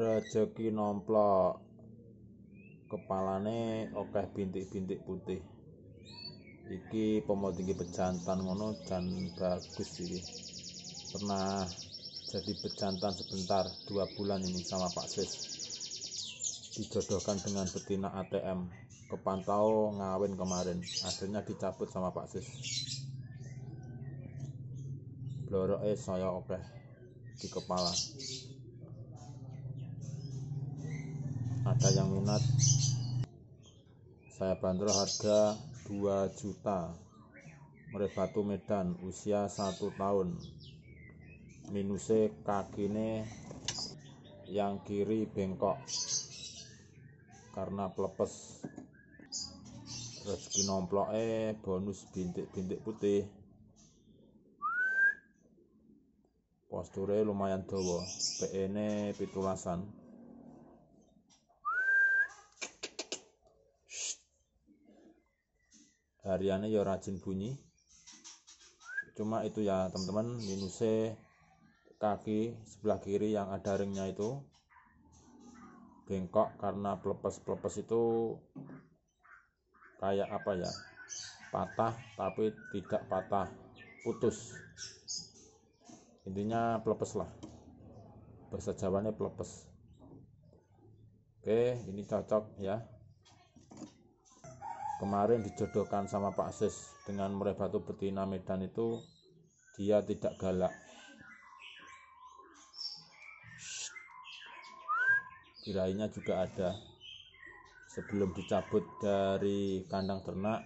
Rejeki nomplok. Kepalane okeh bintik-bintik putih. Iki pemotingi pejantan ngono dan bagus sih Pernah jadi pejantan sebentar dua bulan ini sama Pak Sis dijodohkan dengan betina ATM kepantau ngawin kemarin akhirnya dicabut sama Pak Sis es saya oke di kepala ada yang minat saya bandrol harga 2 juta murid batu medan usia 1 tahun minusnya kakine yang kiri bengkok karena pelepes rezeki nomplok eh bonus bintik-bintik putih posture lumayan dawa PE pitulasan hariannya ya rajin bunyi cuma itu ya teman-teman minusnya kaki sebelah kiri yang ada ringnya itu bengkok karena pelepas-pelepas itu kayak apa ya patah tapi tidak patah putus intinya pelepas lah bahasa jawanya oke ini cocok ya kemarin dijodohkan sama Pak Sis dengan murai batu betina Medan itu dia tidak galak kirainya juga ada sebelum dicabut dari kandang ternak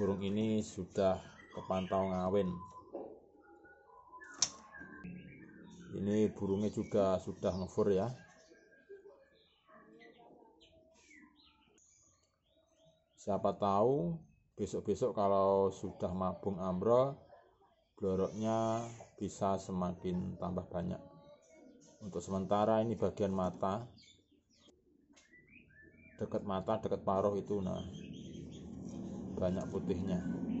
burung ini sudah kepantau ngawin ini burungnya juga sudah ngefur ya siapa tahu besok-besok kalau sudah mabung ambrol bloroknya bisa semakin tambah banyak untuk sementara ini bagian mata dekat mata dekat paruh itu nah banyak putihnya